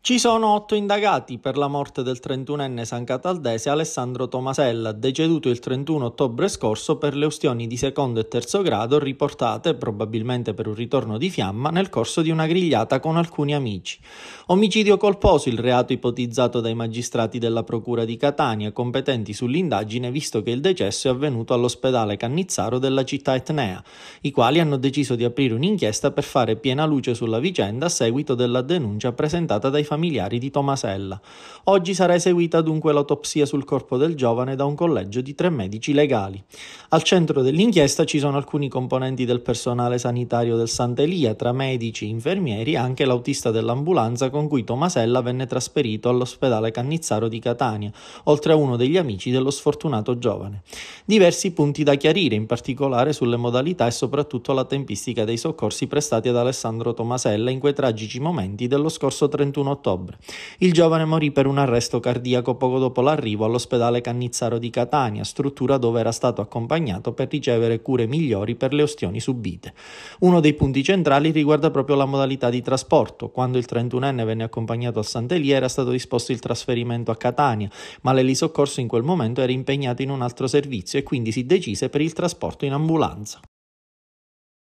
Ci sono otto indagati per la morte del 31enne San Cataldese Alessandro Tomasella, deceduto il 31 ottobre scorso per le ustioni di secondo e terzo grado riportate, probabilmente per un ritorno di fiamma, nel corso di una grigliata con alcuni amici. Omicidio colposo il reato ipotizzato dai magistrati della Procura di Catania, competenti sull'indagine visto che il decesso è avvenuto all'ospedale Cannizzaro della città etnea, i quali hanno deciso di aprire un'inchiesta per fare piena luce sulla vicenda a seguito della denuncia presentata dai familiari di Tomasella. Oggi sarà eseguita dunque l'autopsia sul corpo del giovane da un collegio di tre medici legali. Al centro dell'inchiesta ci sono alcuni componenti del personale sanitario del Sant'Elia, tra medici, infermieri e anche l'autista dell'ambulanza con cui Tomasella venne trasferito all'ospedale Cannizzaro di Catania, oltre a uno degli amici dello sfortunato giovane. Diversi punti da chiarire, in particolare sulle modalità e soprattutto la tempistica dei soccorsi prestati ad Alessandro Tomasella in quei tragici momenti dello scorso 31 ottobre ottobre. Il giovane morì per un arresto cardiaco poco dopo l'arrivo all'ospedale Cannizzaro di Catania, struttura dove era stato accompagnato per ricevere cure migliori per le ostioni subite. Uno dei punti centrali riguarda proprio la modalità di trasporto. Quando il 31enne venne accompagnato a Sant'Elia era stato disposto il trasferimento a Catania, ma l'elisoccorso in quel momento era impegnato in un altro servizio e quindi si decise per il trasporto in ambulanza.